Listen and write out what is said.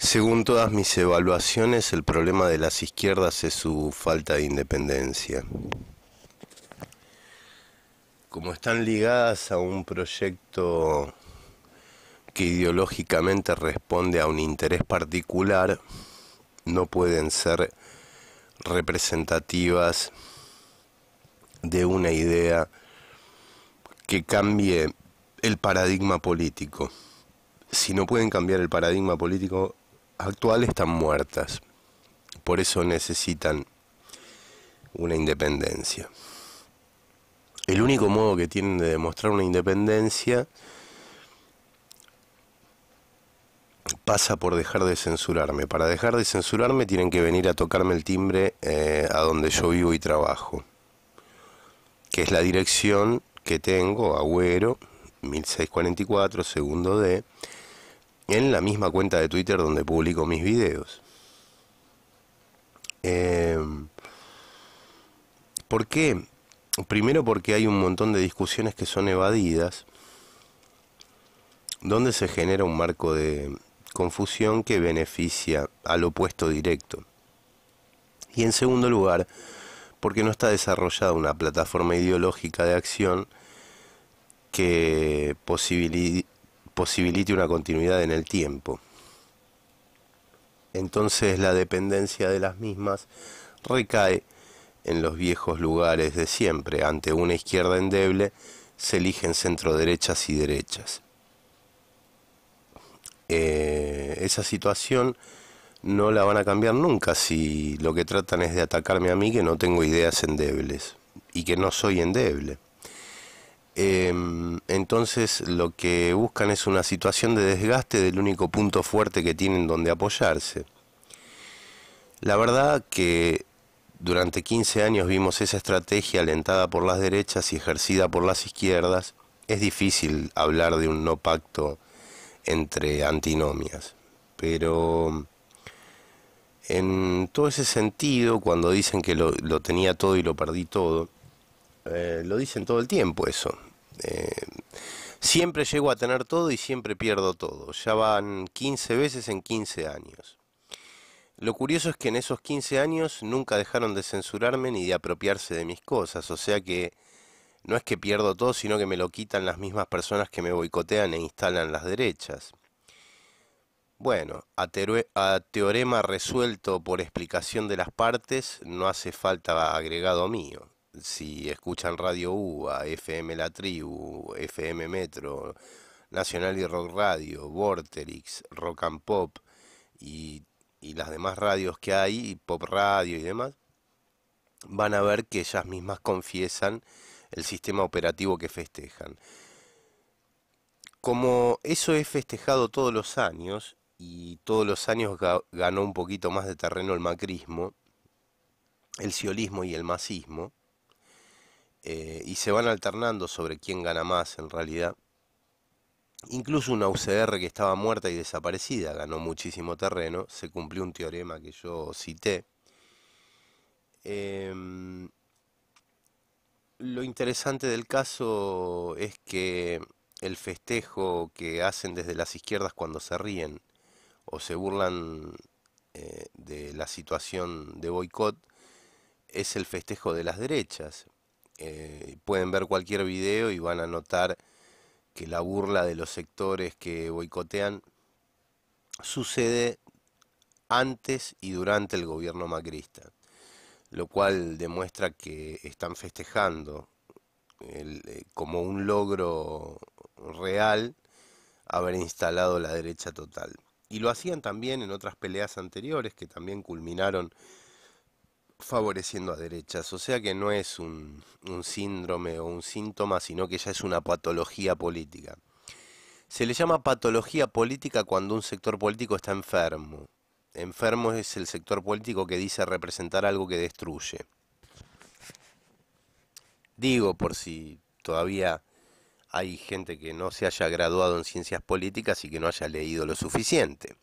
Según todas mis evaluaciones, el problema de las izquierdas es su falta de independencia. Como están ligadas a un proyecto que ideológicamente responde a un interés particular, no pueden ser representativas de una idea que cambie el paradigma político. Si no pueden cambiar el paradigma político, actuales están muertas. Por eso necesitan una independencia. El único modo que tienen de demostrar una independencia pasa por dejar de censurarme. Para dejar de censurarme tienen que venir a tocarme el timbre eh, a donde yo vivo y trabajo, que es la dirección que tengo, Agüero, 1644, segundo D en la misma cuenta de Twitter donde publico mis videos. Em, ¿Por qué? Primero porque hay un montón de discusiones que son evadidas, donde se genera un marco de confusión que beneficia al opuesto directo. Y en segundo lugar, porque no está desarrollada una plataforma ideológica de acción que posibilite posibilite una continuidad en el tiempo. Entonces la dependencia de las mismas recae en los viejos lugares de siempre. Ante una izquierda endeble se eligen centro derechas y derechas. Eh, esa situación no la van a cambiar nunca si lo que tratan es de atacarme a mí que no tengo ideas endebles y que no soy endeble. Em, entonces lo que buscan es una situación de desgaste del único punto fuerte que tienen donde apoyarse. La verdad que durante 15 años vimos esa estrategia alentada por las derechas y ejercida por las izquierdas. Es difícil hablar de un no pacto entre antinomias, pero en todo ese sentido, cuando dicen que lo, lo tenía todo y lo perdí todo, eh, lo dicen todo el tiempo eso. Eh, siempre llego a tener todo y siempre pierdo todo. Ya van 15 veces en 15 años. Lo curioso es que en esos 15 años nunca dejaron de censurarme ni de apropiarse de mis cosas, o sea que no es que pierdo todo, sino que me lo quitan las mismas personas que me boicotean e instalan las derechas. Bueno, a teorema resuelto por explicación de las partes no hace falta agregado mío si escuchan Radio UBA, FM La Tribu, FM Metro, Nacional y Rock Radio, Vorterix, Rock and Pop y, las demás radios que hay, Pop Radio y demás, van a ver que ellas mismas confiesan el sistema operativo que festejan. Como eso es festejado todos los años, y todos los años ganó un poquito más de terreno el macrismo, el ciolismo y el masismo, eh, y se van alternando sobre quién gana más en realidad. Incluso una UCR que estaba muerta y desaparecida ganó muchísimo terreno, se cumplió un teorema que yo cité. Em, lo interesante del caso es que el festejo que hacen desde las izquierdas cuando se ríen o se burlan eh, de la situación de boicot es el festejo de las derechas, eh, pueden ver cualquier video y van a notar que la burla de los sectores que boicotean sucede antes y durante el gobierno macrista, lo cual demuestra que están festejando eh, como un logro real haber instalado la derecha total. Y lo hacían también en otras peleas anteriores que también culminaron favoreciendo a derechas, o sea que no es un, síndrome o un síntoma, sino que ya es una patología política. Se le llama patología política cuando un sector político está enfermo. Enfermo es el sector político que dice representar algo que destruye. Digo por si todavía hay gente que no se haya graduado en ciencias políticas y que no haya leído lo suficiente.